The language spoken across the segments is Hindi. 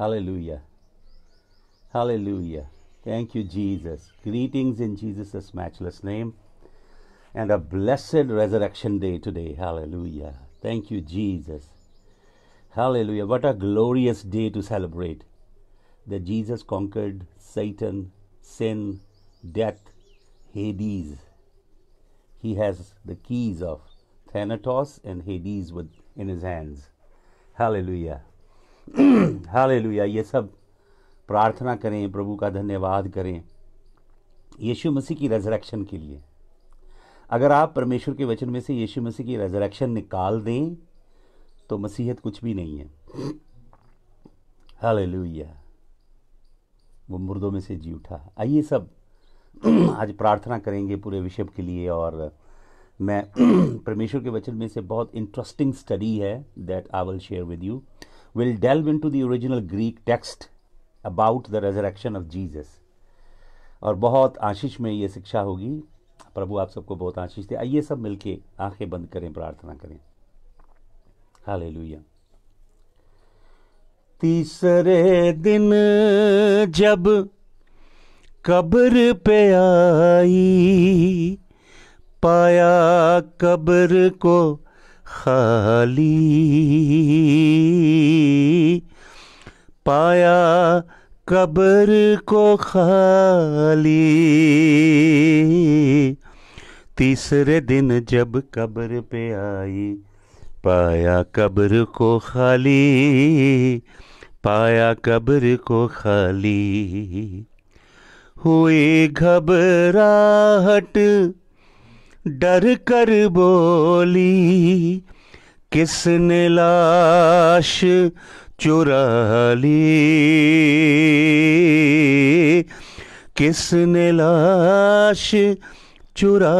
Hallelujah. Hallelujah. Thank you, Jesus. Greetings in Jesus' matchless name and a blessed resurrection day today. Hallelujah. Thank you, Jesus. Hallelujah. What a glorious day to celebrate that Jesus conquered Satan, sin, death, Hades. He has the keys of Thanatos and Hades with, in his hands. Hallelujah. Hallelujah ये सब प्रार्थना करें प्रभु का धन्यवाद करें यीशु मसीह की रेजरेक्शन के लिए अगर आप परमेश्वर के वचन में से यीशु मसीह की रेजरेक्शन निकाल दें तो मसीहत कुछ भी नहीं है हालेलुया वो मुर्दों में से जी उठा आइए सब आज प्रार्थना करेंगे पूरे विषय के लिए और मैं परमेश्वर के वचन में से बहुत इंटरेस्टिंग स्टडी है that I will share with you will delve into the original Greek text about the resurrection of Jesus. और बहुत आशीष में ये शिक्षा होगी प्रभु आप सबको बहुत आशीष दे आइए सब मिलके आंखें बंद करें प्रार्थना करें हाल लुया तीसरे दिन जब कब्र पे आई पाया कब्र को खाली पाया कब्र को खाली तीसरे दिन जब कब्र पे आई पाया कब्र को खाली पाया कब्र को खाली हुई घबराहट डर कर बोली किसने लाश चुरा ली किसने लाश चुरा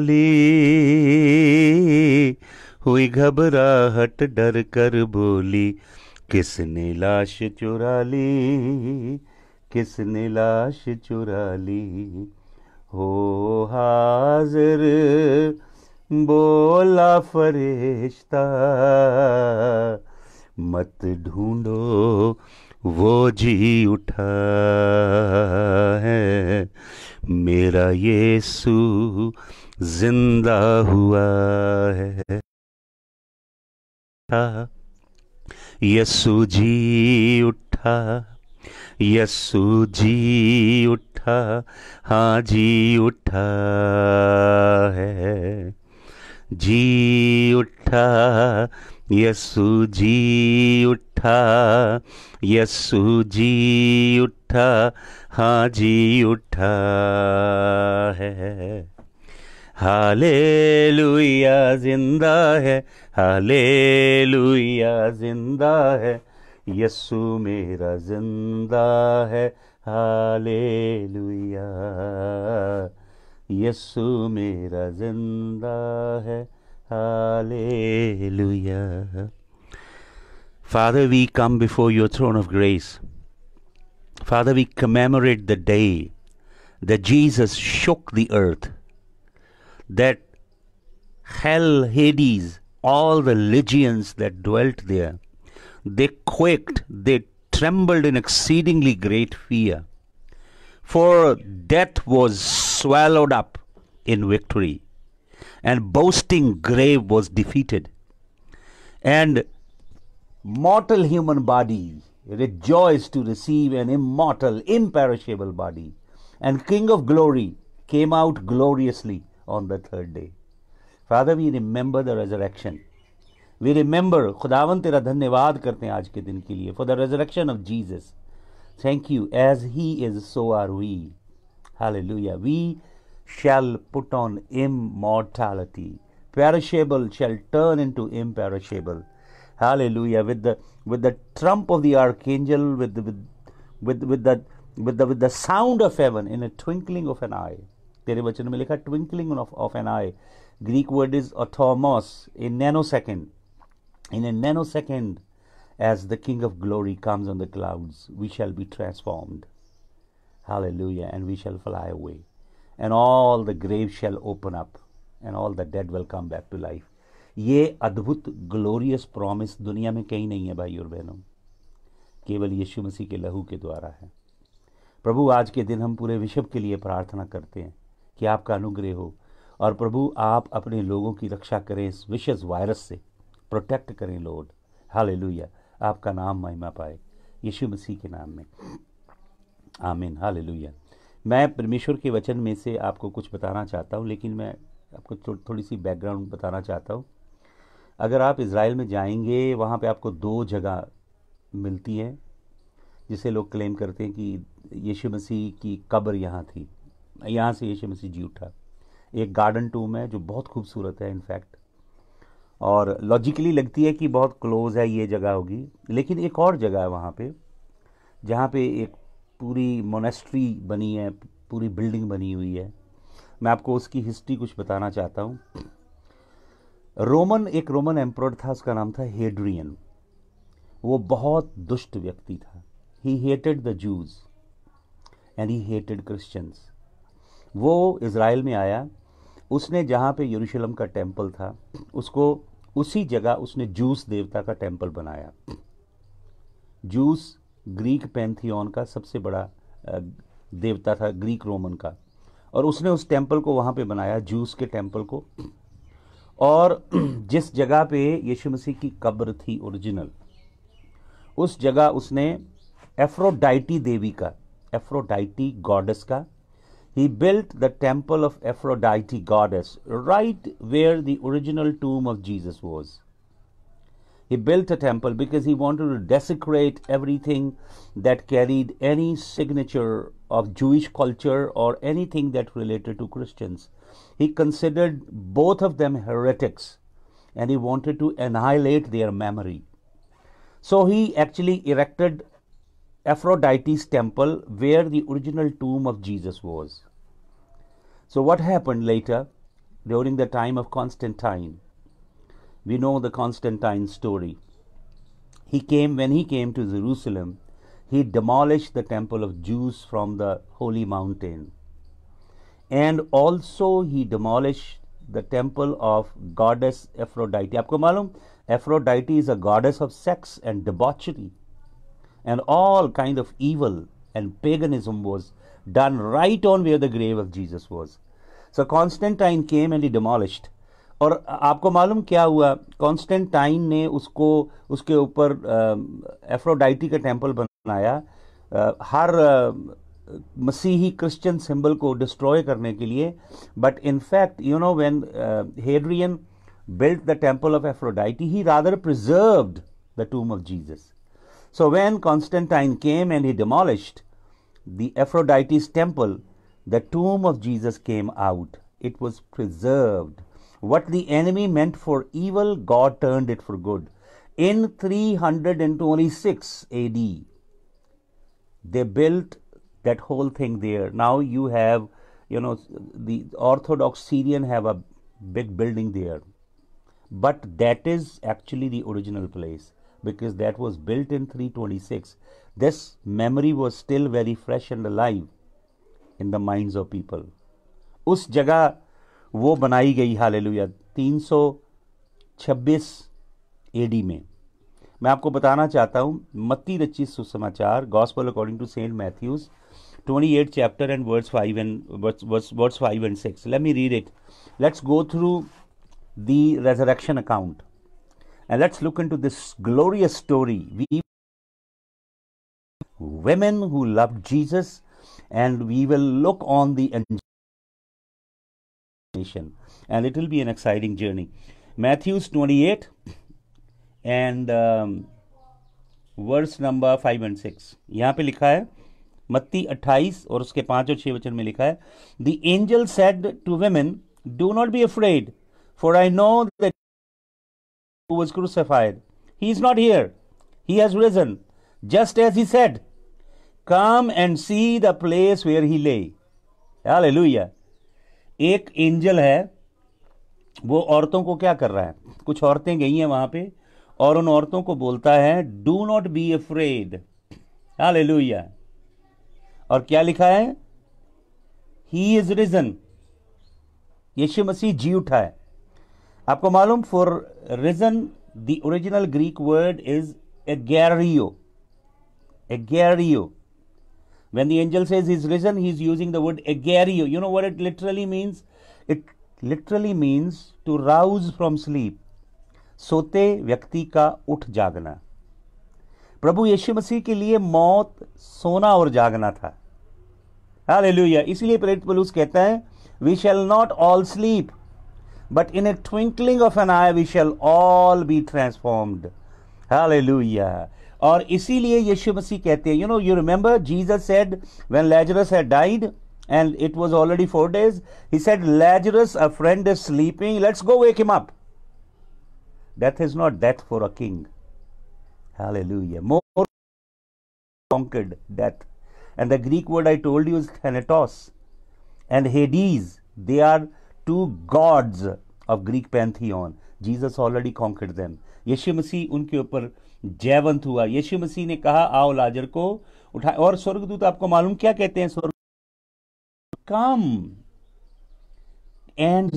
ली हुई घबराहट डर कर बोली किसने लाश चुरा ली किसने लाश चुरा ली हो हाजिर बोला फरिश्ता मत ढूंढो वो जी उठा है मेरा यीशु जिंदा हुआ है यसु जी उठा यसु जी उठा उठा हाँ जी उठा है जी उठा यसु जी उठा यसु जी उठा हाँ जी उठा है हाले लुया जिंदा है हाले लुया जिंदा है यसु मेरा जिंदा है हालेलुया yesu मेरा जिंदा है hallelujah Father, we come before your throne of grace. Father, we commemorate the day that Jesus shook the earth, that hell, Hades, all the Lygians that dwelt there, they quaked, they trembled in exceedingly great fear, for death was swallowed up in victory, and boasting grave was defeated, and mortal human body rejoiced to receive an immortal, imperishable body, and King of glory came out gloriously on the third day. Father, we remember the resurrection we remember, खुदावन तेरा धन्यवाद करते हैं आज के दिन के लिए for the resurrection of Jesus thank you as he is so are we hallelujah we shall put on perishable shall turn into imperishable hallelujah with the with the trump of the archangel with the, with with with the with the with the sound of heaven in a twinkling of an eye तेरे वचन में लिखा twinkling of, of an eye greek word is atomos a nanosecond In a nanosecond, as the King of glory comes on the clouds, we shall be transformed. Hallelujah. And we shall fly away. And all the graves shall open up. And all the dead will come back to life. ये अद्भुत ग्लोरियस प्रॉमिस दुनिया में कहीं नहीं है भाई और बहनों केवल यीशु मसीह के लहू के द्वारा है प्रभु आज के दिन हम पूरे विश्व के लिए प्रार्थना करते हैं कि आपका अनुग्रह हो और प्रभु आप अपने लोगों की रक्षा करें इस विशेष वायरस से प्रोटेक्ट करें लॉर्ड हालेलुया आपका नाम महिमा पाए यीशु मसीह के नाम में आमीन हालेलुया मैं परमेश्वर के वचन में से आपको कुछ बताना चाहता हूँ लेकिन मैं आपको थो, थोड़ी सी बैकग्राउंड बताना चाहता हूँ अगर आप इसराइल में जाएंगे वहाँ पे आपको दो जगह मिलती है जिसे लोग क्लेम करते हैं कि यीशु मसीह की कब्र यहाँ थी यहाँ से यीशु मसीह जी उठा एक गार्डन टूम है जो बहुत खूबसूरत है इनफैक्ट और लॉजिकली लगती है कि बहुत क्लोज है ये जगह होगी लेकिन एक और जगह है वहाँ पे जहाँ पे एक पूरी मोनेस्ट्री बनी है पूरी बिल्डिंग बनी हुई है मैं आपको उसकी हिस्ट्री कुछ बताना चाहता हूँ रोमन एक रोमन एम्प्रॉड था उसका नाम था हेड्रियन वो बहुत दुष्ट व्यक्ति था he hated the Jews and he hated Christians वो इसराइल में आया उसने जहाँ पे यरूशलेम का टेम्पल था उसको उसी जगह उसने जूस देवता का टेम्पल बनाया जूस ग्रीक पैंथियन का सबसे बड़ा देवता था ग्रीक रोमन का और उसने उस टेम्पल को वहाँ पे बनाया जूस के टेम्पल को और जिस जगह पे यीशु मसीह की कब्र थी ओरिजिनल उस जगह उसने एफ्रोडाइटी देवी का एफ्रोडाइटी गॉडेस का he built the temple of Aphrodite goddess right where the original tomb of Jesus was. He built a temple because he wanted to desecrate everything that carried any signature of Jewish culture or anything that related to Christians. He considered both of them heretics and he wanted to annihilate their memory. So he actually erected Aphrodite's temple where the original tomb of Jesus was. So, what happened later during the time of Constantine? We know the Constantine story. He came, when he came to Jerusalem, he demolished the temple of Jews from the holy mountain. And also, he demolished the temple of goddess Aphrodite. आपको मालूम Aphrodite is a goddess of sex and debauchery, and all kind of evil and paganism was done right on where the grave of Jesus was. So Constantine came and he demolished. और आपको मालूम क्या हुआ कॉन्स्टेंटाइन ने उसको उसके ऊपर एफ्रोडाइटी का टेम्पल बनाया आ, हर आ, मसीही क्रिश्चियन सिंबल को डिस्ट्रॉय करने के लिए but in fact you know when Hadrian built the temple of Aphrodite he rather preserve the tomb of Jesus so when Constantine came and he demolished the Aphrodite's temple, the tomb of Jesus came out. It was preserved. What the enemy meant for evil, God turned it for good. In 326 AD, they built that whole thing there. Now you have, you know, the Orthodox Syrian have a big building there. But that is actually the original place. because that was built in 326, this memory was still very fresh and alive in the minds of people. उस जगह वो बनाई गई हालेलुया 326 एडी में मैं आपको बताना चाहता हूँ मत्ती रचित सुसमाचार gospel according to Saint Matthew's 28 chapter and verse 5 and verse, verse, verse 5 and 6 let me read it let's go through the resurrection account And let's look into this glorious story. We women who loved Jesus, and we will look on the nation, and it will be an exciting journey. Matthew's 28 and um, number five and six. Six यहाँ पे लिखा है मत्ती अट्ठाईस और उसके पांच और छह वचन में लिखा है the angel said to women do not be who was crucified. He is not here. He has risen, just as he said. Come and see the place where he lay. Hallelujah. एक एंजल है वो औरतों को क्या कर रहा है कुछ औरतें गई हैं वहाँ पे और उन औरतों को बोलता है do not be afraid hallelujah और क्या लिखा है ही इज रिजन यीशु मसीह जी उठा है आपको मालूम for risen the original Greek word is ए गैरियो when the angel says he's risen he is using the word ए एगेरियो you know word it literally means it literally means to rouse from sleep सोते व्यक्ति का उठ जागना प्रभु यीशु मसीह के लिए मौत सोना और जागना था हाँ ले हालेलुया इसीलिए प्रेरित पुलुस कहते हैं we shall not all sleep but in a twinkling of an eye we shall all be transformed hallelujah और इसीलिए यीशु मसीह कहते हैं you know you remember Jesus said when Lazarus had died and it was already four days he said Lazarus a friend is sleeping let's go wake him up death is not death for a king hallelujah more conquered death and the greek word i told you is thanatos and hades they are two gods of Greek pantheon Jesus already conquered them Yeshu Masih उनके ऊपर जयवंत हुआ यीशु मसीह ने कहा आओ लाजर को उठा और स्वर्गदूत आपको मालूम क्या कहते हैं स्वर्ग कम एंड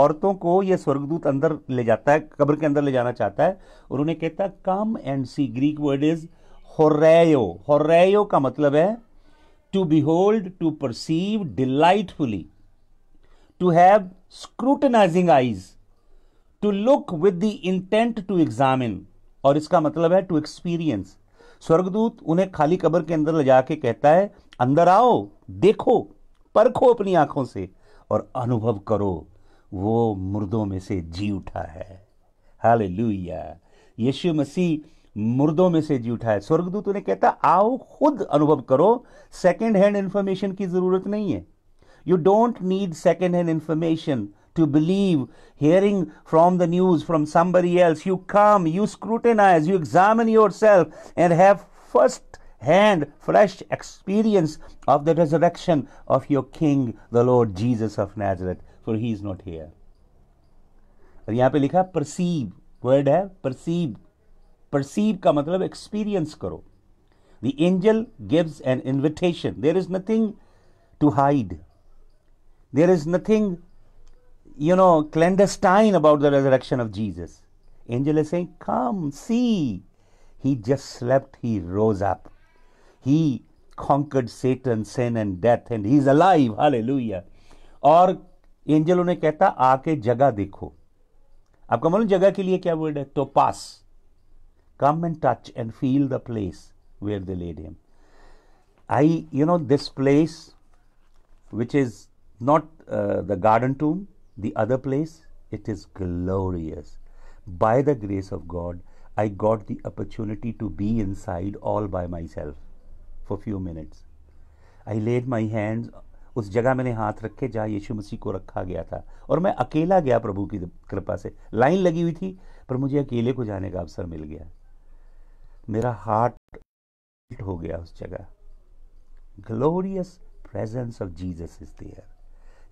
औरतों को यह स्वर्गदूत अंदर ले जाता है कब्र के अंदर ले जाना चाहता है और उन्हें कहता है come and see Greek word is होरैयो होरैयो का मतलब है to behold to perceive delightfully to have scrutinizing eyes, to look with the intent to examine, और इसका मतलब है टू एक्सपीरियंस स्वर्गदूत उन्हें खाली कबर के अंदर ले जाके कहता है अंदर आओ देखो परखो अपनी आंखों से और अनुभव करो वो मुर्दों में से जी उठा है हाल यीशु मसीह मुर्दों में से जी उठा है स्वर्गदूत उन्हें कहता आओ खुद अनुभव करो सेकंड हैंड इंफॉर्मेशन की जरूरत नहीं है You don't need second-hand information to believe hearing from the news from somebody else. You come, you scrutinize, you examine yourself and have first hand fresh experience of the resurrection of your King, the Lord Jesus of Nazareth, for he is not here. और यहाँ पे लिखा परसीव वर्ड है परसीव परसीव का मतलब एक्सपीरियंस करो the angel gives an invitation there is nothing to hide there is nothing, you know, clandestine about the resurrection of Jesus. Angel is saying, Come, see. He just slept, he rose up. He conquered Satan, sin, and death, and he's alive. Hallelujah. Or angel उन्हें कहता आके जगह देखो आपका मालूम जगह के लिए क्या वर्ड है To pass, come and touch and feel the place where they laid him. I, you know, this place, which is not uh, the garden tomb, the other place. It is glorious. By the grace of God, I got the opportunity to be inside all by myself for few minutes. I laid my hands उस जगह मैंने हाथ रखे जहाँ यीशु मसीह को रखा गया था और मैं अकेला गया प्रभु की कृपा से लाइन लगी हुई थी पर मुझे अकेले को जाने का अवसर मिल गया मेरा हार्ट हो गया उस जगह glorious presence of Jesus is there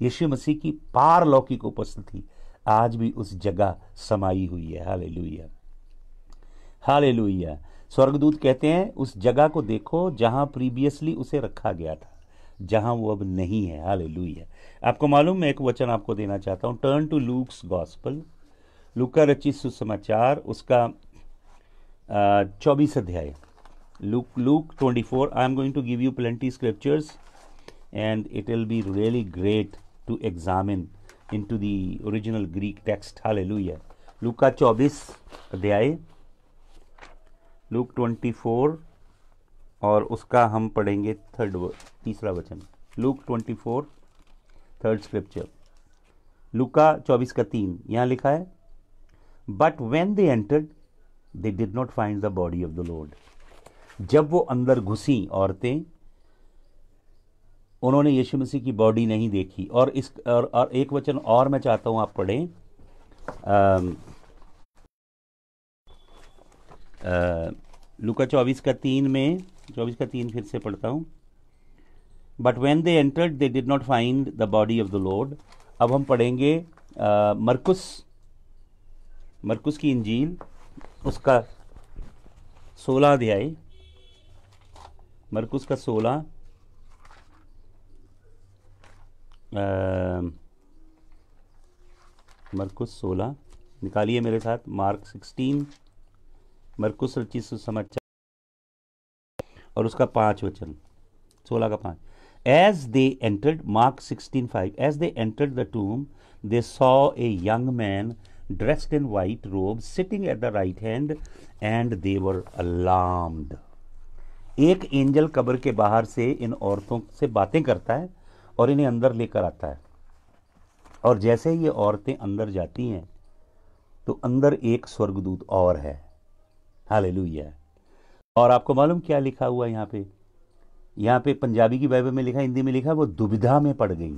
यीशु मसीह की पारलौकिक उपस्थिति आज भी उस जगह समाई हुई है हाले लुइया हाले लुइया स्वर्गदूत कहते हैं उस जगह को देखो जहां प्रीवियसली उसे रखा गया था जहां वो अब नहीं है हाले लुइया आपको मालूम मैं एक वचन आपको देना चाहता हूं टर्न टू लूक्स गॉस्पल लुका रचित सुसमाचार उसका चौबीस अध्याय Luke Luke twenty four I am going to give you plenty scriptures and it will be really great to examine into the original Greek text. Hallelujah. Luka 24 अध्याय लुक 24 और उसका हम पढ़ेंगे थर्ड तीसरा वचन लुक 24 थर्ड स्क्रिप्चर लुका 24 का तीन यहाँ लिखा है but when they entered they did not find the body of the Lord जब वो अंदर घुसी औरतें उन्होंने यीशु मसीह की बॉडी नहीं देखी और इस और, और एक वचन और मैं चाहता हूँ आप पढ़ें लुका चौबीस का तीन में चौबीस का तीन फिर से पढ़ता हूँ but when they entered they did not find the body of the Lord अब हम पढ़ेंगे मरकुस मरकुस की इंजील उसका सोलह अध्याय मरकुस का सोलह मरकुस सोलह निकालिए मेरे साथ मार्क सिक्सटीन मरकुस रचित सुसमाचार और उसका पांच वचन सोलह का पांच as they entered Mark sixteen five as they entered the tomb they saw a young man dressed in white robe sitting at the right hand and they were alarmed एक एंजल कब्र के बाहर से इन औरतों से बातें करता है और इन्हें अंदर लेकर आता है और जैसे ही ये औरतें अंदर जाती हैं तो अंदर एक स्वर्गदूत और है हालेलुया और आपको मालूम क्या लिखा हुआ यहां यहाँ पे यहाँ पे पंजाबी की बाइबल में लिखा हिंदी में लिखा वो दुविधा में पड़ गई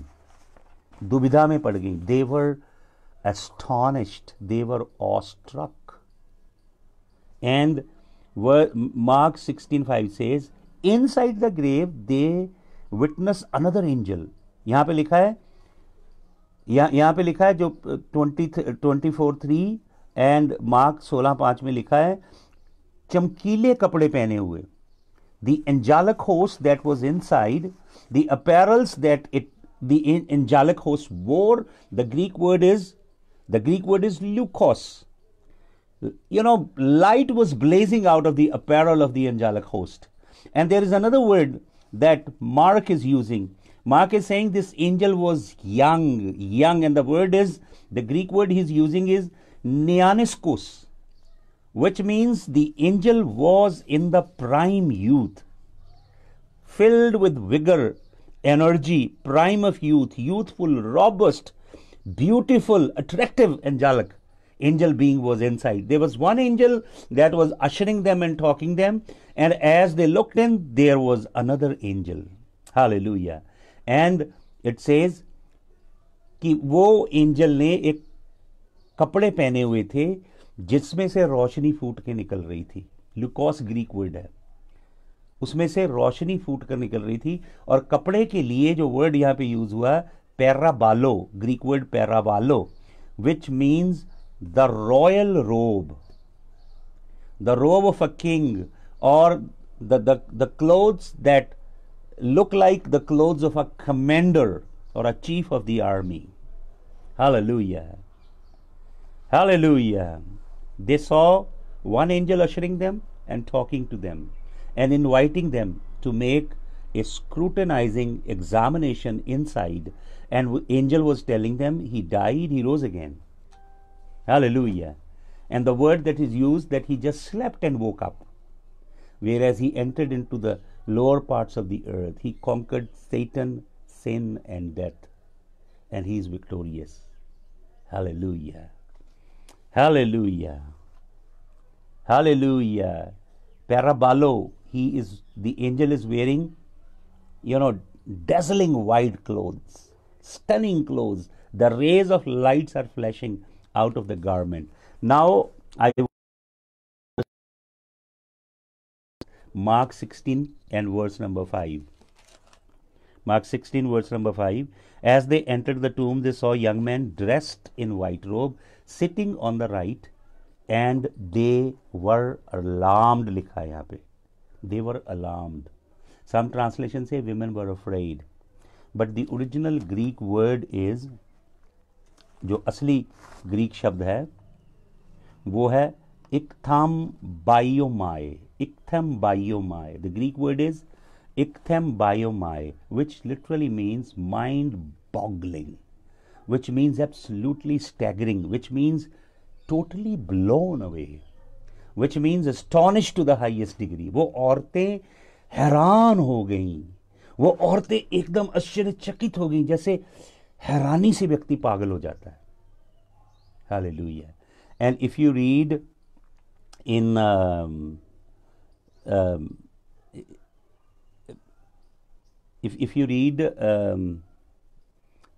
दुविधा में पड़ गई they were astonished they were awestruck and Mark sixteen five says inside the grave they witness another angel यहां पे लिखा है यहां यहां पे लिखा है जो twenty twenty four three and Mark सोलह पांच में लिखा है चमकीले कपड़े पहने हुए the angelic host that was inside the apparels that it the angelic host wore the Greek word is the Greek word is leukos you know light was blazing out of the apparel of the angelic host and there is another word that Mark is using. Mark is saying this angel was young, young, and the word is the Greek word he's using is neaniskos, which means the angel was in the prime youth, filled with vigor, energy, prime of youth, youthful, robust, beautiful, attractive, angelic. angel being was inside. There was one angel that was ushering them and talking them, and as they looked in, there was another angel. Hallelujah. And it says कि वो एंजल ने एक कपड़े पहने हुए थे जिसमें से रोशनी फूट के निकल रही थी लुकॉस ग्रीक वर्ड है उसमें से रोशनी फूट कर निकल रही थी और कपड़े के लिए जो वर्ड यहाँ पे यूज हुआ paraballo Greek word paraballo which means the royal robe, the robe of a king, or the, the, the clothes that look like the clothes of a commander or a chief of the army. Hallelujah. Hallelujah. They saw one angel ushering them and talking to them and inviting them to make a scrutinizing examination inside and angel was telling them he died he rose again Hallelujah. And the word that is used that he just slept and woke up. Whereas he entered into the lower parts of the earth, he conquered Satan, sin, and death. And he is victorious. Hallelujah. Hallelujah. Hallelujah. Parabalo, he is the angel is wearing, you know, dazzling white clothes, stunning clothes. The rays of lights are flashing out of the garment. Now I Mark 16 and verse number 5. Mark 16, verse number 5. As they entered the tomb, they saw a young man dressed in white robe sitting on the right, and they were alarmed. लिखा यहाँ पे They were alarmed. Some translations say women were afraid, but the original Greek word is जो असली ग्रीक शब्द है वो है ekthambeomai ekthambeomai the Greek word is ekthambeomai which literally means mind boggling which means absolutely staggering which means totally blown away which means astonish to the highest degree वो औरतें हैरान हो गई वो औरतें एकदम आश्चर्यचकित हो गई जैसे हैरानी से व्यक्ति पागल हो जाता है hallelujah and if you read in if if you read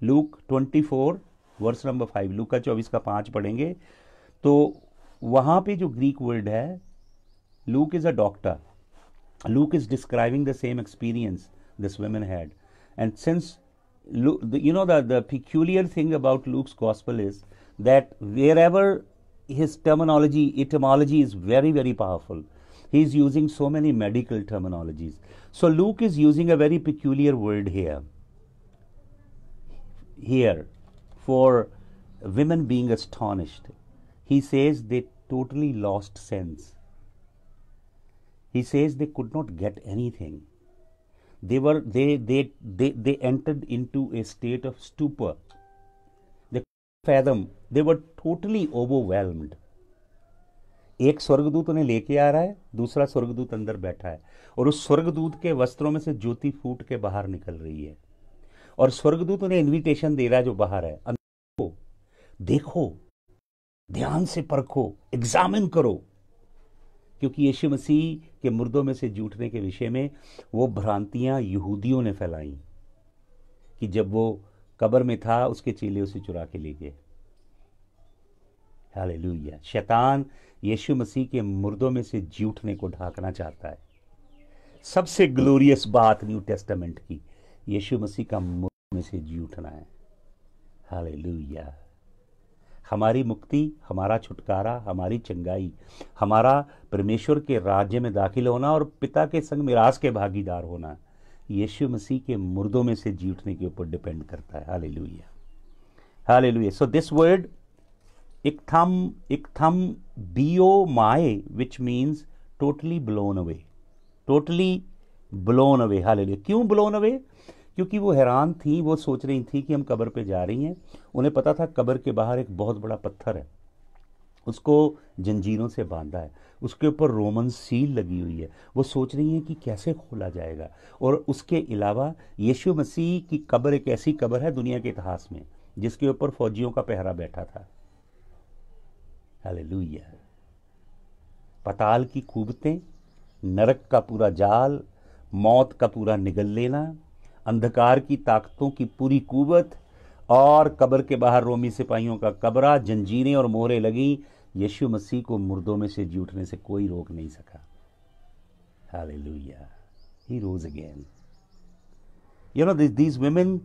Luke twenty four verse number five का चौबीस का पांच पढ़ेंगे तो वहां पे जो ग्रीक वर्ड है Luke is a doctor Luke is describing the same experience this women had and since you know, the, the peculiar thing about Luke's gospel is that wherever his terminology, etymology is very, very powerful. He's using so many medical terminologies. So Luke is using a very peculiar word here. Here, for women being astonished, he says they totally lost sense. He says they could not get anything. they were they they they, they entered into a state of stupor they fathom they were totally overwhelmed एक स्वर्गदूत उन्हें लेके आ रहा है दूसरा स्वर्गदूत अंदर बैठा है और उस स्वर्गदूत के वस्त्रों में से ज्योति फूट के बाहर निकल रही है और स्वर्गदूत उन्हें इनविटेशन दे रहा है जो बाहर है देखो ध्यान से परखो एग्जामिन करो क्योंकि यीशु मसीह के मुर्दों में से जूठने के विषय में वो भ्रांतियाँ यहूदियों ने फैलाईं कि जब वो कब्र में था उसके चीले उसे चुरा के ले गए हालेलुया शैतान यीशु मसीह के मुर्दों में से जूठने को ढांकना चाहता है सबसे ग्लोरियस बात न्यू टेस्टामेंट की यीशु मसीह का मुर्दों में से जूठना है है हालेलुया हमारी मुक्ति हमारा छुटकारा हमारी चंगाई हमारा परमेश्वर के राज्य में दाखिल होना और पिता के संग मिराज के भागीदार होना यीशु मसीह के मुर्दों में से जी उठने के ऊपर डिपेंड करता है हाल लुइया हाल लुया सो दिस वर्ड थम इकथम ekthambeomai which means totally blown away totally blown away हाल क्यों ब्लोन अवे क्योंकि वो हैरान थी वो सोच रही थी कि हम कब्र पे जा रही हैं उन्हें पता था कब्र के बाहर एक बहुत बड़ा पत्थर है उसको जंजीरों से बांधा है उसके ऊपर रोमन सील लगी हुई है वो सोच रही हैं कि कैसे खोला जाएगा और उसके अलावा यीशु मसीह की कब्र एक ऐसी कब्र है दुनिया के इतिहास में जिसके ऊपर फौजियों का पहरा बैठा था हालेलुया पताल की खूबतें नरक का पूरा जाल मौत का पूरा निगल लेना अंधकार की ताकतों की पूरी कुवत और कब्र के बाहर रोमी सिपाहियों का कबरा जंजीरें और मोहरे लगी यीशु मसीह को मुर्दों में से जी से कोई रोक नहीं सका hallelujah he rose again you know these women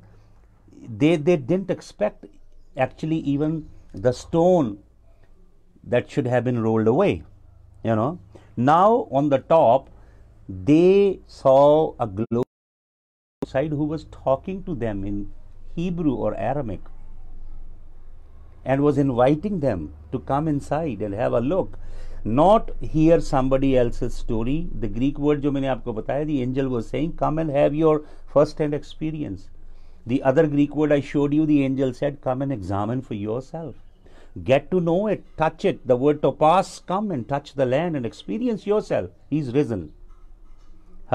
they they didn't expect actually even the stone that should have been rolled away you know now on the top they saw a glow side who was talking to them in Hebrew or Aramaic and was inviting them to come inside and have a look not hear somebody else's story the greek word the angel was saying come and have your first hand experience the other greek word i showed you the angel said come and examine for yourself get to know it touch it the word pass, come and touch the land and experience yourself he's risen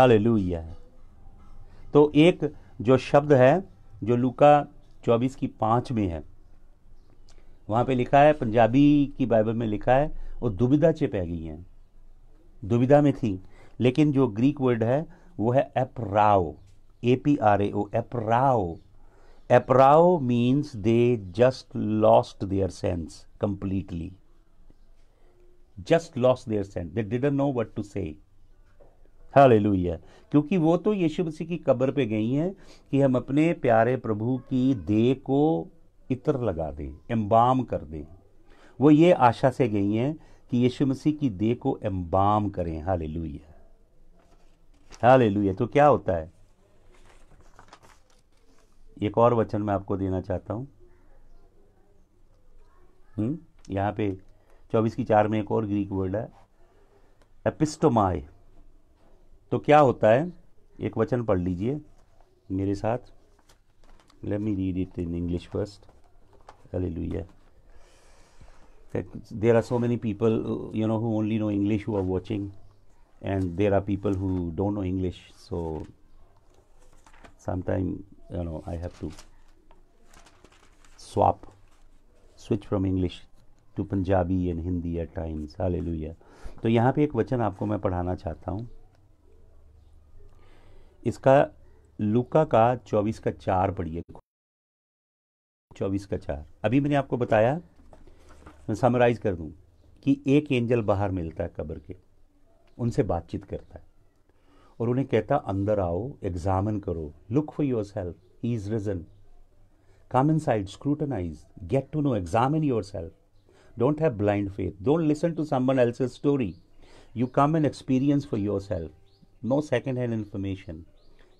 hallelujah तो एक जो शब्द है जो लुका चौबीस की पाँच में है वहाँ पे लिखा है पंजाबी की बाइबल में लिखा है वो दुविधा से पै गई हैं दुविधा में थी लेकिन जो ग्रीक वर्ड है वो है aprao A P R A O aprao aprao means they just lost their sense completely just lost their sense they didn't know what to say hallelujah क्योंकि वो तो यीशु मसीह की कब्र पे गई हैं कि हम अपने प्यारे प्रभु की देह को इतर लगा दें एम्बाम कर दें वो ये आशा से गई हैं कि यीशु मसीह की देह को एम्बाम करें हालेलुया हालेलुया तो क्या होता है एक और वचन मैं आपको देना चाहता हूँ हम्म, यहाँ पे चौबीस की चार में एक और ग्रीक वर्ड है एपिस्टोमाई तो क्या होता है एक वचन पढ़ लीजिए मेरे साथ let me read it in English first हले there are so many people you know who only know English who are watching and there are people who don't know English so sometime you know I have to swap switch from English to Punjabi and Hindi at times हले तो यहाँ पे एक वचन आपको मैं पढ़ाना चाहता हूँ इसका लुका का चौबीस का चार पढ़िए चौबीस का चार अभी मैंने आपको बताया मैं समराइज कर दूं कि एक एंजल बाहर मिलता है कब्र के उनसे बातचीत करता है और उन्हें कहता अंदर आओ एग्जामिन करो look for yourself he is risen come inside scrutinize get to know examine yourself don't have blind faith don't listen to someone else story you come and experience for yourself no second hand information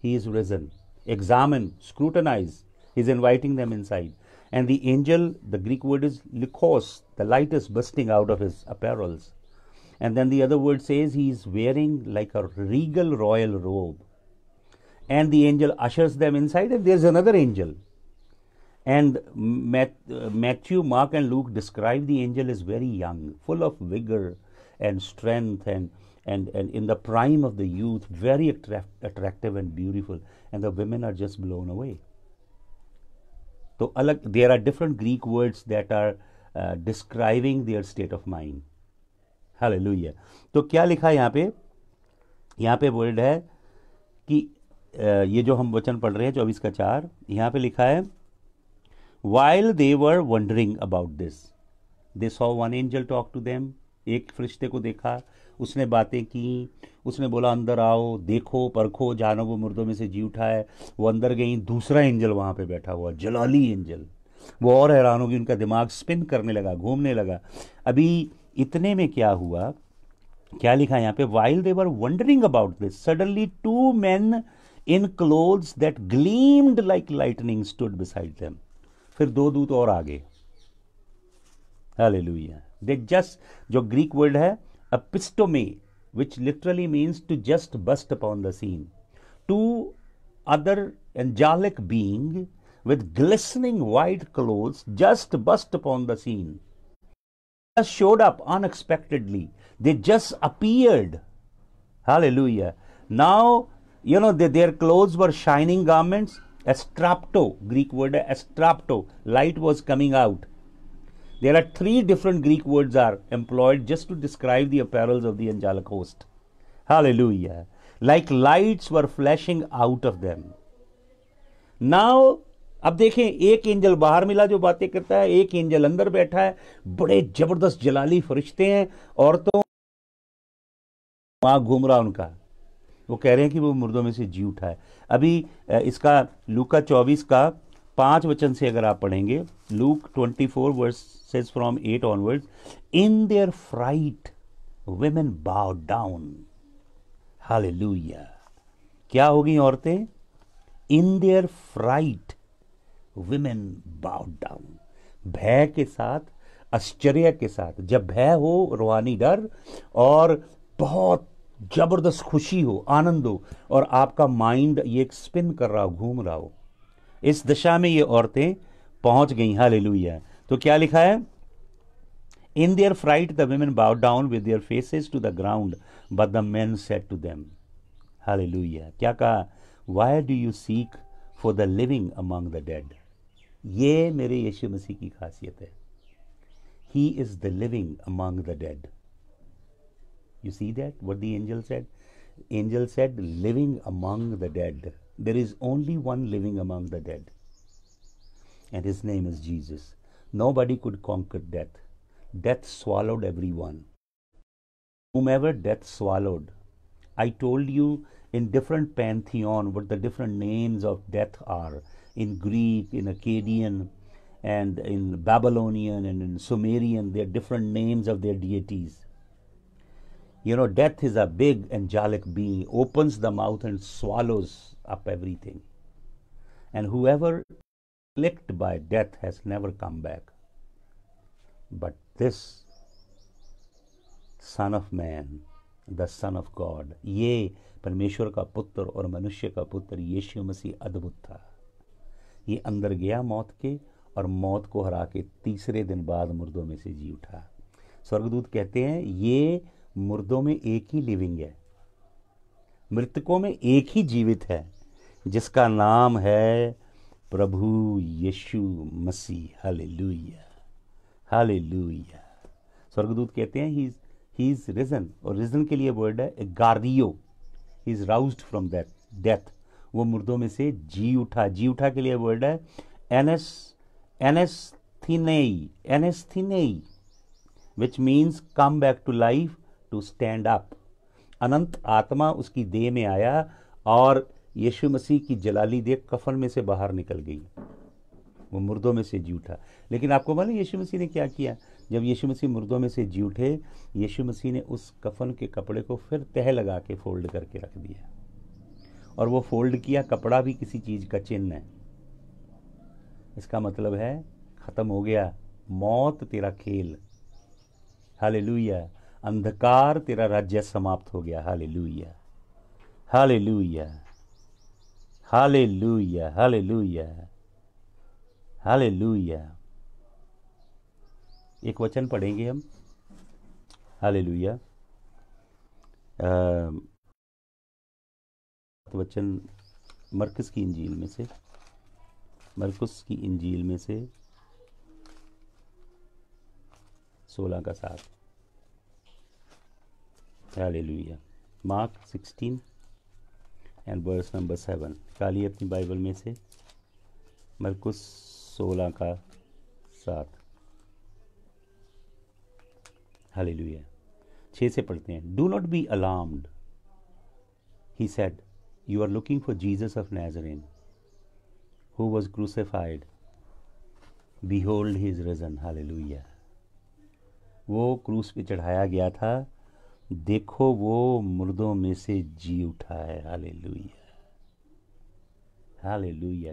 he is risen. Examine, scrutinize. He's inviting them inside. And the angel, the Greek word is lycos, the light is bursting out of his apparels. And then the other word says he is wearing like a regal royal robe. And the angel ushers them inside, and there's another angel. And Matthew, Mark, and Luke describe the angel as very young, full of vigor and strength and and, and in the prime of the youth, very attract, attractive and beautiful, and the women are just blown away. So, alag, there are different Greek words that are uh, describing their state of mind. hallelujah to kya likha है यहाँ पे यहाँ पे वर्ड है कि ये जो हम वचन पढ़ रहे हैं चौबीस का चार यहाँ पे लिखा है while they were wondering about this they saw one angel talk to them एक फरिश्ते को देखा उसने बातें की उसने बोला अंदर आओ देखो परखो जानो वो मुर्दों में से जी उठा है वो अंदर गई दूसरा एंजल वहाँ पे बैठा हुआ जलाली एंजल वो और हैरान होगी उनका दिमाग स्पिन करने लगा घूमने लगा अभी इतने में क्या हुआ क्या लिखा यहाँ पे while they were wondering about this suddenly two man in clothes that gleamed like lightning stood beside them फिर दो दूत और आगे हालेलुया दे जस्ट जो ग्रीक वर्ड है epistome, which literally means to just bust upon the scene. Two other angelic beings with glistening white clothes just bust upon the scene. Just showed up unexpectedly. They just appeared. Hallelujah. Now, you know, they, their clothes were shining garments. Estrapto, Greek word estrapto. light was coming out. There are three different Greek words are employed just to describe the apparels of the angelic host. Hallelujah. Like lights were flashing out of them. Now अब देखें एक एंजल बाहर मिला जो बातें करता है एक एंजल अंदर बैठा है बड़े जबरदस्त जलाली फरिश्ते हैं औरतों वहां घूम रहा उनका वो कह रहे हैं कि वो मुर्दों में से जी उठा है अभी इसका लूका चौबीस का पांच वचन से अगर आप पढ़ेंगे Luke twenty verse verses from eight onwards in their fright women bow down hallelujah क्या होगी औरतें in their fright women bow down भय के साथ आश्चर्य के साथ जब भय हो रूहानी डर और बहुत जबरदस्त खुशी हो आनंद हो और आपका माइंड ये स्पिन कर रहा हो घूम रहा हो इस दशा में ये औरतें पहुंच गई हाल लुइया तो क्या लिखा है in their fright the women bow down with their faces to the ground but the man said to them hallelujah क्या कहा why do you seek for the living among the dead ये मेरे यशु मसीह की खासियत है he is the living among the dead you see that what the angel said angel said living among the dead there is only one living among the dead, and his name is Jesus. Nobody could conquer death. Death swallowed everyone. Whomever death swallowed, I told you in different pantheon what the different names of death are in Greek, in Akkadian, and in Babylonian and in Sumerian, they are different names of their deities. You know, death is a big angelic being, opens the mouth and swallows up everything. And whoever licked by death has never come back. But this Son of Man, the Son of God ये परमेश्वर का पुत्र और मनुष्य का पुत्र यीशु मसीह अद्भुत था ये अंदर गया मौत के और मौत को हरा के तीसरे दिन बाद मुर्दों में से जी उठा स्वर्गदूत कहते हैं ये मुर्दों में एक ही लिविंग है मृतकों में एक ही जीवित है जिसका नाम है प्रभु यीशु मसीह हालेलुया हालेलुया स्वर्गदूत कहते हैं ही ही इज रिजन और रिजन के लिए वर्ड है gario he is roused from that death वो मुर्दों में से जी उठा जी उठा के लिए वर्ड है एनएस anasthenei anasthenei which means come back to life to stand up अनंत आत्मा उसकी देह में आया और यीशु मसीह की जलाली देख कफन में से बाहर निकल गई वो मुर्दों में से जी उठा लेकिन आपको मालूम यीशु मसीह ने क्या किया जब यीशु मसीह मुर्दों में से जी उठे यीशु मसीह ने उस कफन के कपड़े को फिर तह लगा के फोल्ड करके रख दिया और वो फोल्ड किया कपड़ा भी किसी चीज़ का चिन्ह है इसका मतलब है ख़त्म हो गया मौत तेरा खेल हालेलुया अंधकार तेरा राज्य समाप्त हो गया हाले लुइया हाले लुइया हाले लुइया हाले लुइया हाले लुइया एक वचन पढ़ेंगे हम हाले लुइया वचन मरकस की इंजील में से मरकस की इंजील में से सोलह का साथ hallelujah Mark 16 and verse number seven काली अपनी बाइबल में से मरकुस 16 का सात हालेलुया छः से पढ़ते हैं do not be alarmed he said you are looking for Jesus of Nazarene who was crucified behold his risen hallelujah वो क्रूस पे चढ़ाया गया था देखो वो मुर्दों में से जी उठा है हाले लुइया हाले लुइया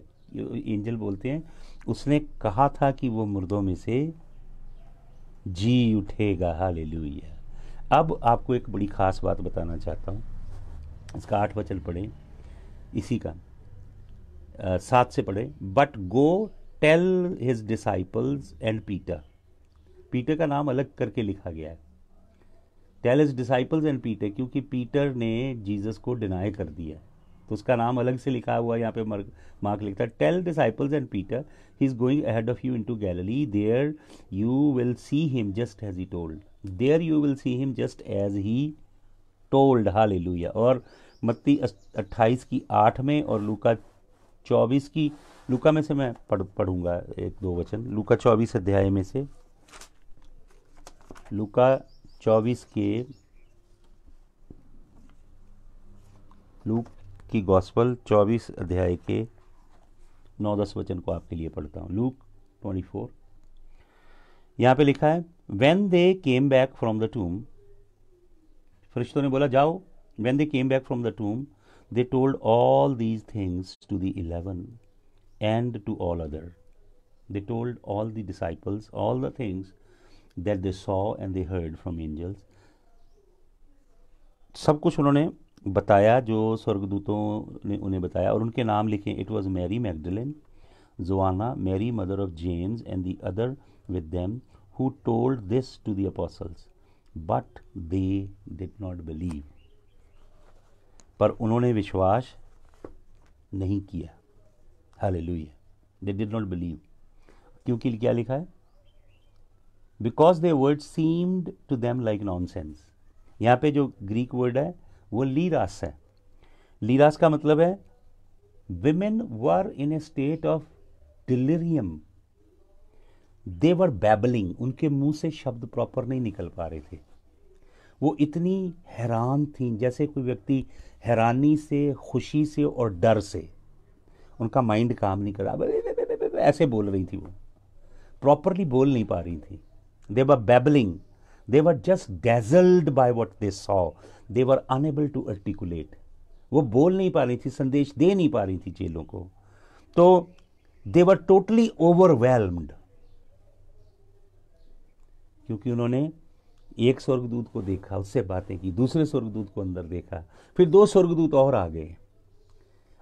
एंजल बोलते हैं उसने कहा था कि वो मुर्दों में से जी उठेगा हाले लुइया अब आपको एक बड़ी ख़ास बात बताना चाहता हूँ इसका आठ वचन पढ़े इसी का सात से पढ़े but go tell his disciples and Peter Peter का नाम अलग करके लिखा गया है tell his disciples and Peter क्योंकि पीटर ने जीसस को डिनाई कर दिया तो उसका नाम अलग से लिखा हुआ है यहाँ पे मार्क लिखता है tell disciples and Peter he is going ahead of you into Galilee there you will see him just as he told there you will see him just as he told hallelujah और मत्ती अट्ठाईस की आठ में और लूका चौबीस की लूका में से मैं पढ़ पढ़ूंगा एक दो वचन लूका चौबीस अध्याय में से लूका चौबीस के लूक की गॉस्पल चौबीस अध्याय के नौ दस वचन को आपके लिए पढ़ता हूँ लूक ट्वेंटी फोर यहाँ पे लिखा है when they came back from the tomb फरिश्तों ने बोला जाओ when they came back from the tomb they told all these things to the eleven and to all other they told all the disciples all the things that they saw and they heard from angels सब कुछ उन्होंने बताया जो स्वर्गदूतों ने उन्हें बताया और उनके नाम लिखे it was Mary Magdalene Joanna Mary mother of James and the other with them who told this to the apostles but they did not believe पर उन्होंने विश्वास नहीं किया hallelujah they did not believe क्योंकि क्या लिखा है because they word seemed to them like nonsense यहाँ पे जो ग्रीक वर्ड है वो लीरास है लीरास का मतलब है women were in a state of delirium they were babbling उनके मुंह से शब्द प्रॉपर नहीं निकल पा रहे थे वो इतनी हैरान थी जैसे कोई व्यक्ति हैरानी से खुशी से और डर से उनका माइंड काम नहीं कर रहा ऐसे बोल रही थी वो प्रॉपरली बोल नहीं पा रही थी They were babbling. They were just dazzled by what they saw. They were unable to articulate. वो बोल नहीं पा रही थी संदेश दे नहीं पा रही थी चेलों को तो दे वर टोटली ओवरवेलम्ड क्योंकि उन्होंने एक स्वर्गदूत को देखा उससे बातें की दूसरे स्वर्गदूत को अंदर देखा फिर दो स्वर्गदूत और आ गए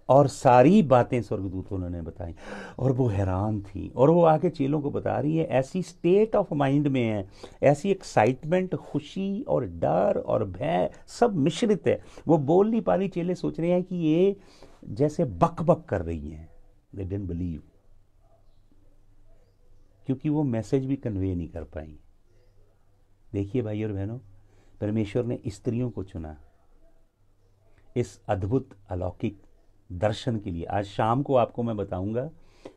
और सारी बातें स्वर्गदूतों ने बताई और वो हैरान थी और वो आके चेलों को बता रही है ऐसी स्टेट ऑफ माइंड में है ऐसी एक्साइटमेंट खुशी और डर और भय सब मिश्रित है वो बोल नहीं पा रही चेले सोच रहे हैं कि ये जैसे बक बक कर रही हैं दे डेंट बिलीव क्योंकि वो मैसेज भी कन्वे नहीं कर पाई देखिए भाई और बहनों परमेश्वर ने स्त्रियों को चुना इस अद्भुत अलौकिक दर्शन के लिए आज शाम को आपको मैं बताऊंगा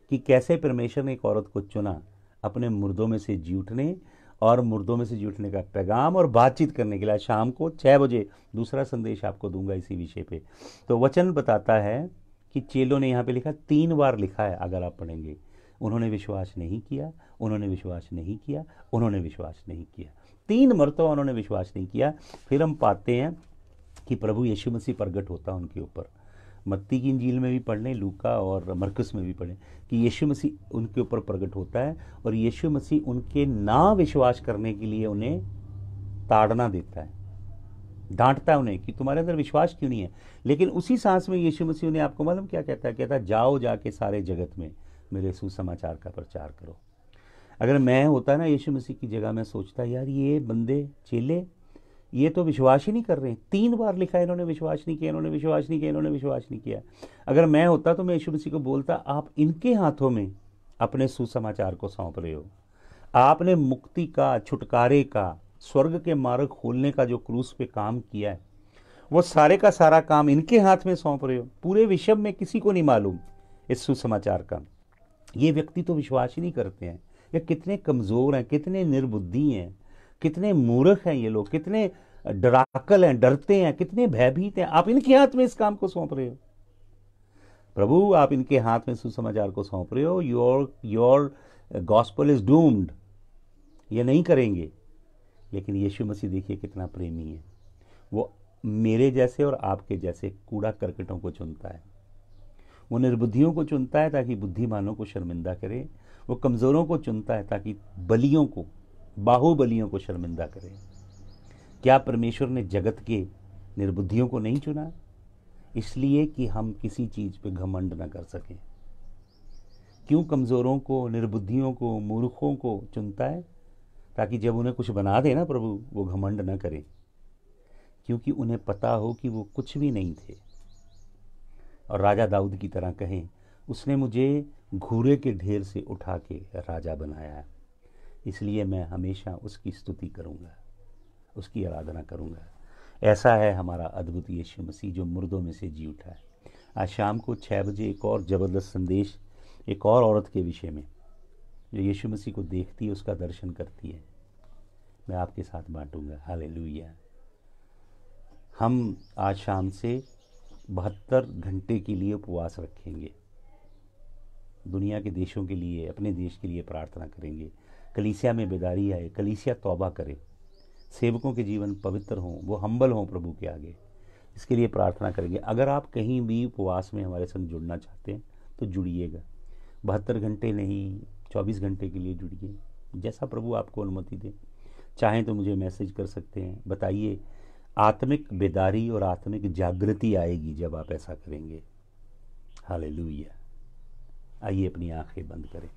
कि कैसे परमेश्वर ने एक औरत को चुना अपने मुर्दों में से जी उठने और मुर्दों में से जी उठने का पैगाम और बातचीत करने के लिए शाम को छः बजे दूसरा संदेश आपको दूंगा इसी विषय पे तो वचन बताता है कि चेलों ने यहाँ पे लिखा तीन बार लिखा है अगर आप पढ़ेंगे उन्होंने विश्वास नहीं किया उन्होंने विश्वास नहीं किया उन्होंने विश्वास नहीं किया तीन मरतों उन्होंने विश्वास नहीं किया फिर हम पाते हैं कि प्रभु यीशु मसीह प्रगट होता उनके ऊपर मत्ती की इंजील में भी पढ़ लें लूका और मरकस में भी पढ़ें कि यीशु मसीह उनके ऊपर प्रकट होता है और यीशु मसीह उनके ना विश्वास करने के लिए उन्हें ताड़ना देता है डांटता है उन्हें कि तुम्हारे अंदर विश्वास क्यों नहीं है लेकिन उसी सांस में यीशु मसीह उन्हें आपको मालूम क्या कहता है कहता है जाओ जाके सारे जगत में मेरे सुसमाचार का प्रचार करो अगर मैं होता ना यीशु मसीह की जगह मैं सोचता यार ये बंदे चेले ये तो विश्वास ही नहीं कर रहे हैं तीन बार लिखा इन्होंने विश्वास नहीं किया इन्होंने विश्वास नहीं किया इन्होंने विश्वास नहीं किया अगर मैं होता तो मैं यीशु मसीह को बोलता आप इनके हाथों में अपने सुसमाचार को सौंप रहे हो आपने मुक्ति का छुटकारे का स्वर्ग के मार्ग खोलने का जो क्रूस पे काम किया है वो सारे का सारा काम इनके हाथ में सौंप रहे हो पूरे विश्व में किसी को नहीं मालूम इस सुसमाचार का ये व्यक्ति तो विश्वास ही नहीं करते हैं या कितने कमज़ोर हैं कितने निर्बुद्धि हैं कितने मूर्ख हैं ये लोग कितने डराकल हैं डरते हैं कितने भयभीत हैं आप इनके हाथ में इस काम को सौंप रहे हो प्रभु आप इनके हाथ में सुसमाचार को सौंप रहे हो your your gospel is doomed ये नहीं करेंगे लेकिन यीशु मसीह देखिए कितना प्रेमी है वो मेरे जैसे और आपके जैसे कूड़ा करकटों को चुनता है वो निर्बुद्धियों को चुनता है ताकि बुद्धिमानों को शर्मिंदा करे वो कमज़ोरों को चुनता है ताकि बलियों को बाहुबलियों को शर्मिंदा करें क्या परमेश्वर ने जगत के निर्बुद्धियों को नहीं चुना इसलिए कि हम किसी चीज़ पे घमंड न कर सकें क्यों कमज़ोरों को निर्बुद्धियों को मूर्खों को चुनता है ताकि जब उन्हें कुछ बना दे ना प्रभु वो घमंड न करें क्योंकि उन्हें पता हो कि वो कुछ भी नहीं थे और राजा दाऊद की तरह कहें उसने मुझे घूरे के ढेर से उठा के राजा बनाया इसलिए मैं हमेशा उसकी स्तुति करूँगा उसकी आराधना करूँगा ऐसा है हमारा अद्भुत यीशु मसीह जो मुर्दों में से जी उठा है आज शाम को छः बजे एक और ज़बरदस्त संदेश एक और औरत के विषय में जो यीशु मसीह को देखती है उसका दर्शन करती है मैं आपके साथ बांटूंगा हाल हम आज शाम से बहत्तर घंटे के लिए उपवास रखेंगे दुनिया के देशों के लिए अपने देश के लिए प्रार्थना करेंगे कलीसिया में बेदारी आए कलीसिया तौबा करे सेवकों के जीवन पवित्र हों वो हम्बल हों प्रभु के आगे इसके लिए प्रार्थना करेंगे अगर आप कहीं भी उपवास में हमारे संग जुड़ना चाहते हैं तो जुड़िएगा बहत्तर घंटे नहीं चौबीस घंटे के लिए जुड़िए जैसा प्रभु आपको अनुमति दे चाहें तो मुझे मैसेज कर सकते हैं बताइए आत्मिक बेदारी और आत्मिक जागृति आएगी जब आप ऐसा करेंगे हालेलुया आइए अपनी आंखें बंद करें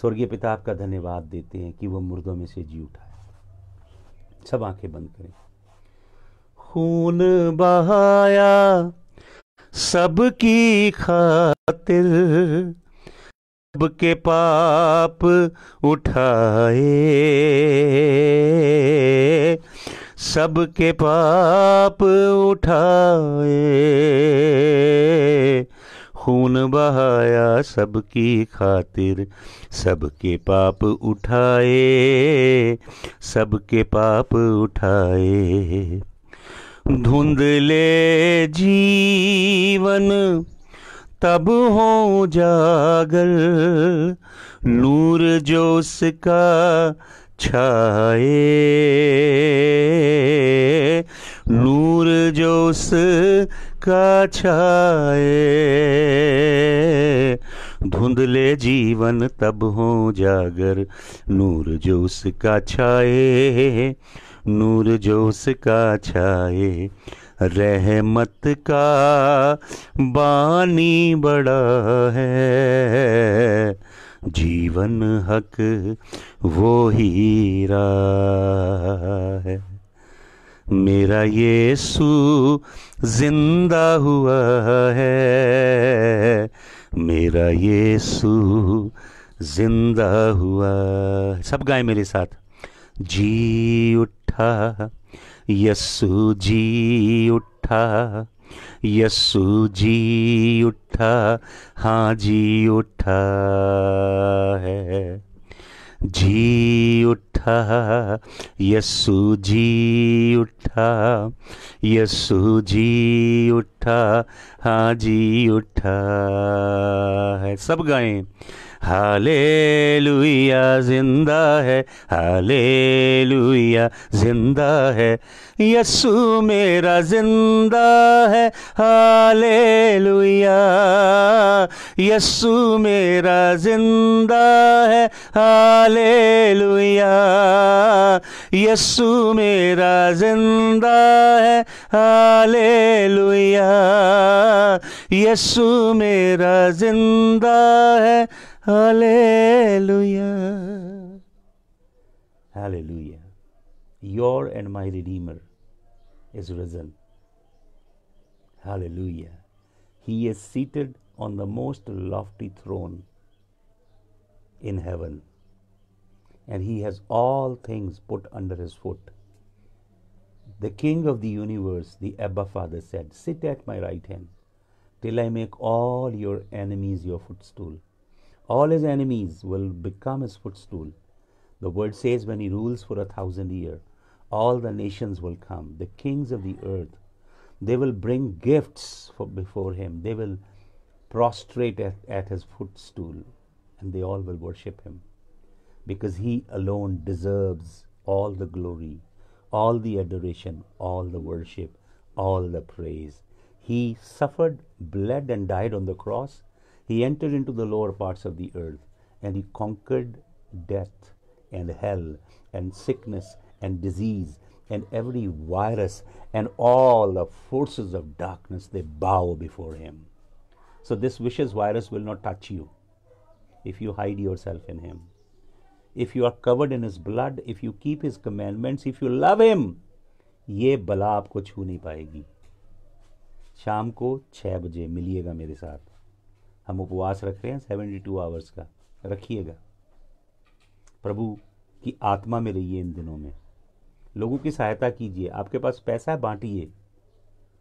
स्वर्गीय पिता आपका धन्यवाद देते हैं कि वो मुर्दों में से जी उठाए सब आंखें बंद करें खून बहाया सबकी खातिर सबके पाप उठाए सबके पाप उठाए खून बहाया सबकी खातिर सबके पाप उठाए सबके पाप उठाए धुंधले जीवन तब हो जागल नूर जो उसका छाए नूर जो उस का छाए धुंधले जीवन तब हो जागर नूर जो उसका छाए नूर जो उसका छाए रहमत का बानी बड़ा है जीवन हक वो हीरा है मेरा यीशु जिंदा हुआ है मेरा यीशु जिंदा हुआ सब गाए मेरे साथ जी उठा यस्सु जी उठा यस्सु जी उठा हाँ जी उठा है जी उठा यसु जी उठा यसु जी उठा हाँ जी उठा है सब गाएं हालेलुया जिंदा है हालेलुया जिंदा है यसु मेरा जिंदा है हालेलुया यसु मेरा जिंदा है हालेलुया यसु मेरा जिंदा है हालेलुया यसु मेरा जिंदा है Hallelujah. Hallelujah. Your and my Redeemer is risen. Hallelujah. He is seated on the most lofty throne in heaven, and He has all things put under His foot. The King of the universe, the Abba Father, said, Sit at my right hand till I make all your enemies your footstool. All his enemies will become his footstool. The word says, when he rules for a thousand years, all the nations will come, the kings of the earth. They will bring gifts for, before him. They will prostrate at, at his footstool, and they all will worship him. Because he alone deserves all the glory, all the adoration, all the worship, all the praise. He suffered, bled, and died on the cross he entered into the lower parts of the earth, and he conquered death and hell and sickness and disease and every virus and all the forces of darkness they bow before him. So this vicious virus will not touch you if you hide yourself in him. If you are covered in his blood, if you keep his commandments, if you love him, ये बला आपको छू नहीं पाएगी शाम को 6 बजे मिलिएगा मेरे साथ हम उपवास रख रहे हैं सेवेंटी टू आवर्स का रखिएगा प्रभु की आत्मा में रहिए इन दिनों में लोगों की सहायता कीजिए आपके पास पैसा बांटिए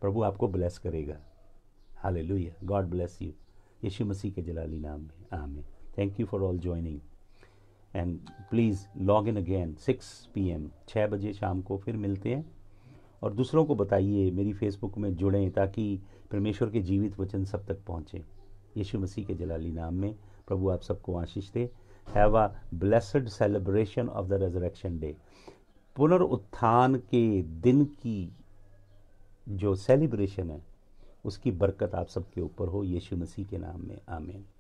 प्रभु आपको ब्लेस करेगा hallelujah God bless you यीशु मसीह के जलाली नाम में आमें thank you for all joining and please log in again six P M छः बजे शाम को फिर मिलते हैं और दूसरों को बताइए मेरी फेसबुक में जुड़ें ताकि परमेश्वर के जीवित वचन सब तक पहुँचें यीशु मसीह के जलाली नाम में प्रभु आप सबको आशीष दे have a blessed celebration of the resurrection day पुनरुत्थान के दिन की जो सेलिब्रेशन है उसकी बरकत आप सबके ऊपर हो यीशु मसीह के नाम में आमीन